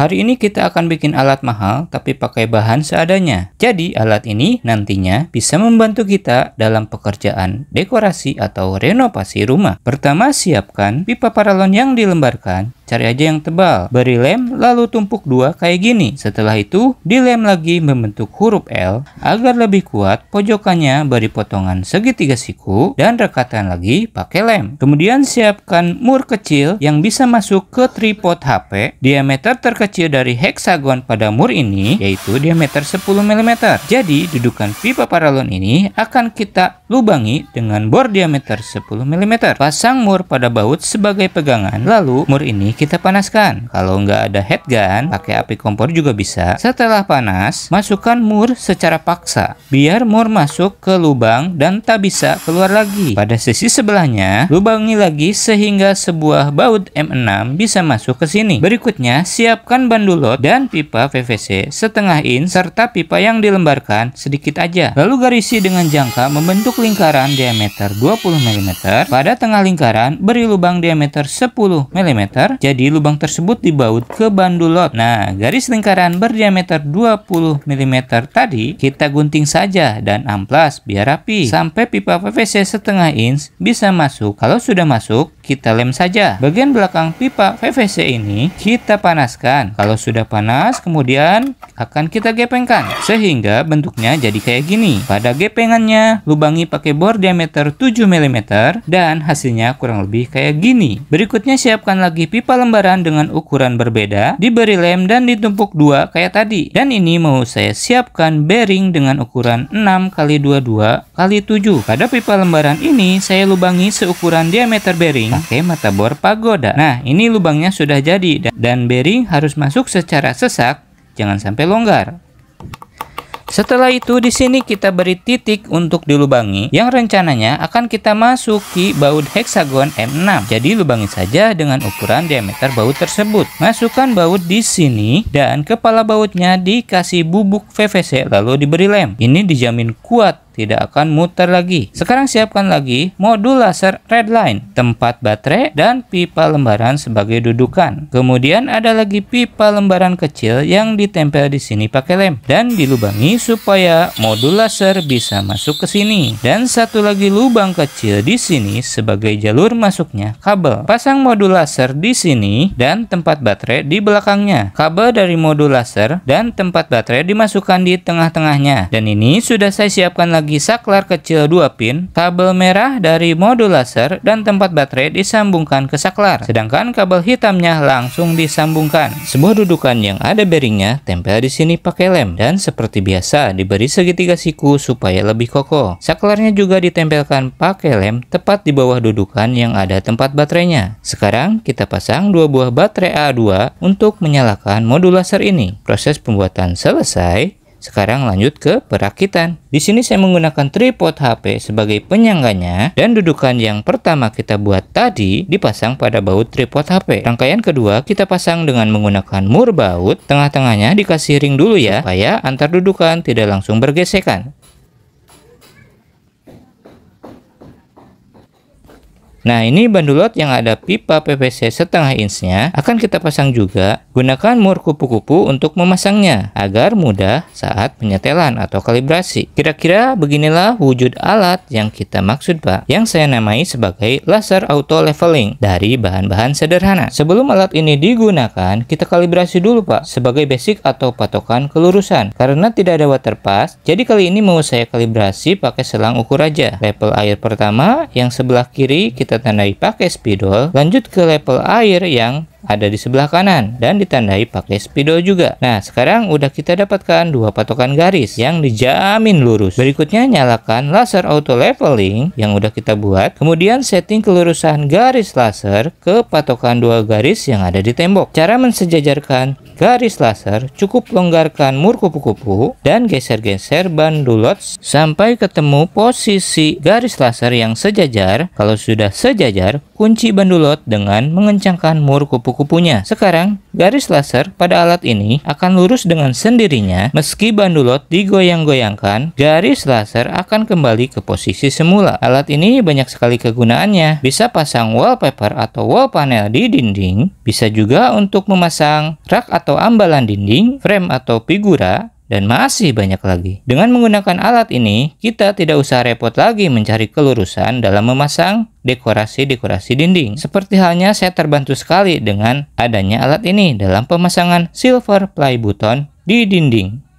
Hari ini kita akan bikin alat mahal tapi pakai bahan seadanya. Jadi alat ini nantinya bisa membantu kita dalam pekerjaan dekorasi atau renovasi rumah. Pertama siapkan pipa paralon yang dilembarkan Cari aja yang tebal. Beri lem, lalu tumpuk dua kayak gini. Setelah itu, dilem lagi membentuk huruf L. Agar lebih kuat, pojokannya beri potongan segitiga siku dan rekatkan lagi pakai lem. Kemudian siapkan mur kecil yang bisa masuk ke tripod HP. Diameter terkecil dari heksagon pada mur ini yaitu diameter 10 mm. Jadi, dudukan pipa paralon ini akan kita lubangi dengan bor diameter 10 mm. Pasang mur pada baut sebagai pegangan. Lalu, mur ini kita panaskan. Kalau nggak ada head gun, pakai api kompor juga bisa. Setelah panas, masukkan mur secara paksa, biar mur masuk ke lubang dan tak bisa keluar lagi. Pada sisi sebelahnya, lubangi lagi sehingga sebuah baut M6 bisa masuk ke sini. Berikutnya, siapkan bandulot dan pipa PVC setengah in serta pipa yang dilembarkan sedikit aja. Lalu garisi dengan jangka membentuk lingkaran diameter 20 mm. Pada tengah lingkaran, beri lubang diameter 10 mm. Jadi jadi lubang tersebut dibaut ke bandulot. Nah, garis lingkaran berdiameter 20 mm tadi kita gunting saja dan amplas biar rapi sampai pipa PVC setengah inch bisa masuk. Kalau sudah masuk, kita lem saja. Bagian belakang pipa PVC ini kita panaskan. Kalau sudah panas, kemudian akan kita gepengkan sehingga bentuknya jadi kayak gini. Pada gepengannya, lubangi pakai bor diameter 7 mm dan hasilnya kurang lebih kayak gini. Berikutnya siapkan lagi pipa lembaran dengan ukuran berbeda, diberi lem dan ditumpuk dua kayak tadi. Dan ini mau saya siapkan bearing dengan ukuran 6 x 22 x 7. Pada pipa lembaran ini, saya lubangi seukuran diameter bearing memakai mata bor pagoda. Nah, ini lubangnya sudah jadi dan bearing harus masuk secara sesak, jangan sampai longgar. Setelah itu di sini kita beri titik untuk dilubangi yang rencananya akan kita masuki baut heksagon M6. Jadi lubangi saja dengan ukuran diameter baut tersebut. Masukkan baut di sini dan kepala bautnya dikasih bubuk PVC lalu diberi lem. Ini dijamin kuat tidak akan muter lagi. Sekarang siapkan lagi modul laser redline, tempat baterai, dan pipa lembaran sebagai dudukan. Kemudian ada lagi pipa lembaran kecil yang ditempel di sini pakai lem dan dilubangi supaya modul laser bisa masuk ke sini. Dan satu lagi lubang kecil di sini sebagai jalur masuknya kabel. Pasang modul laser di sini dan tempat baterai di belakangnya. Kabel dari modul laser dan tempat baterai dimasukkan di tengah-tengahnya. Dan ini sudah saya siapkan lagi lagi saklar kecil 2 pin, kabel merah dari modul laser, dan tempat baterai disambungkan ke saklar. Sedangkan kabel hitamnya langsung disambungkan. Sebuah dudukan yang ada bearingnya tempel di sini pakai lem. Dan seperti biasa diberi segitiga siku supaya lebih kokoh. Saklarnya juga ditempelkan pakai lem tepat di bawah dudukan yang ada tempat baterainya. Sekarang kita pasang dua buah baterai A2 untuk menyalakan modul laser ini. Proses pembuatan selesai. Sekarang lanjut ke perakitan. Di sini saya menggunakan tripod HP sebagai penyangganya dan dudukan yang pertama kita buat tadi dipasang pada baut tripod HP. Rangkaian kedua kita pasang dengan menggunakan mur baut, tengah-tengahnya dikasih ring dulu ya supaya antar dudukan tidak langsung bergesekan. Nah ini bandulot yang ada pipa PVC setengah inchnya akan kita pasang juga. Gunakan mur kupu-kupu untuk memasangnya agar mudah saat penyetelan atau kalibrasi. Kira-kira beginilah wujud alat yang kita maksud pak yang saya namai sebagai laser auto leveling dari bahan-bahan sederhana. Sebelum alat ini digunakan kita kalibrasi dulu pak sebagai basic atau patokan kelurusan karena tidak ada waterpass jadi kali ini mau saya kalibrasi pakai selang ukur aja. Level air pertama yang sebelah kiri kita tandai pakai spidol, lanjut ke level air yang ada di sebelah kanan dan ditandai pakai spidol juga. Nah, sekarang udah kita dapatkan dua patokan garis yang dijamin lurus. Berikutnya nyalakan laser auto leveling yang udah kita buat. Kemudian setting kelurusan garis laser ke patokan dua garis yang ada di tembok. Cara mensejajarkan garis laser, cukup longgarkan mur kupu-kupu dan geser-geser ban sampai ketemu posisi garis laser yang sejajar. Kalau sudah sejajar, kunci bandulot dengan mengencangkan mur kupu-kupunya. Sekarang Garis laser pada alat ini akan lurus dengan sendirinya meski bandulot digoyang-goyangkan, garis laser akan kembali ke posisi semula. Alat ini banyak sekali kegunaannya, bisa pasang wallpaper atau wall panel di dinding, bisa juga untuk memasang rak atau ambalan dinding, frame atau figura, dan masih banyak lagi. Dengan menggunakan alat ini, kita tidak usah repot lagi mencari kelurusan dalam memasang dekorasi-dekorasi dinding. Seperti halnya saya terbantu sekali dengan adanya alat ini dalam pemasangan silver play button di dinding.